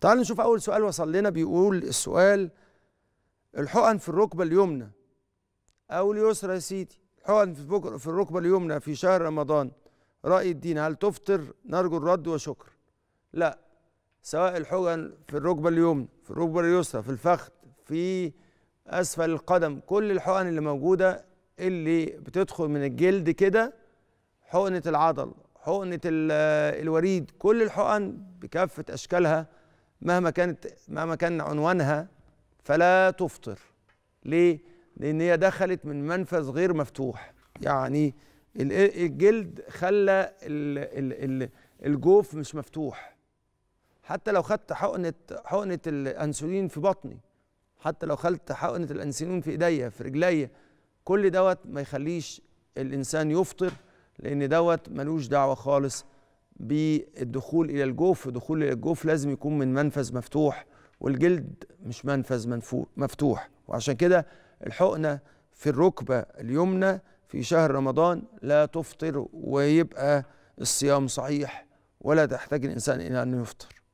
تعالوا نشوف أول سؤال وصل لنا بيقول السؤال الحقن في الركبة اليمنى أو اليسرى يا سيدي حقن في في الركبة اليمنى في شهر رمضان رأي الدين هل تفطر نرجو الرد وشكر لا سواء الحقن في الركبة اليمنى في الركبة اليسرى في الفخذ في أسفل القدم كل الحقن اللي موجودة اللي بتدخل من الجلد كده حقنة العضل حقنة الوريد كل الحقن بكافة أشكالها مهما كانت مهما كان عنوانها فلا تفطر ليه؟ لأن هي دخلت من منفذ غير مفتوح يعني الجلد خلى الجوف مش مفتوح حتى لو خدت حقنة حقنة الأنسولين في بطني حتى لو خدت حقنة الأنسولين في إيديا في رجليا كل دوت ما يخليش الإنسان يفطر لأن دوت ملوش دعوة خالص بالدخول الى الجوف ودخول الى الجوف لازم يكون من منفذ مفتوح والجلد مش منفذ مفتوح وعشان كده الحقنه في الركبه اليمنى في شهر رمضان لا تفطر ويبقى الصيام صحيح ولا تحتاج الانسان الى ان يفطر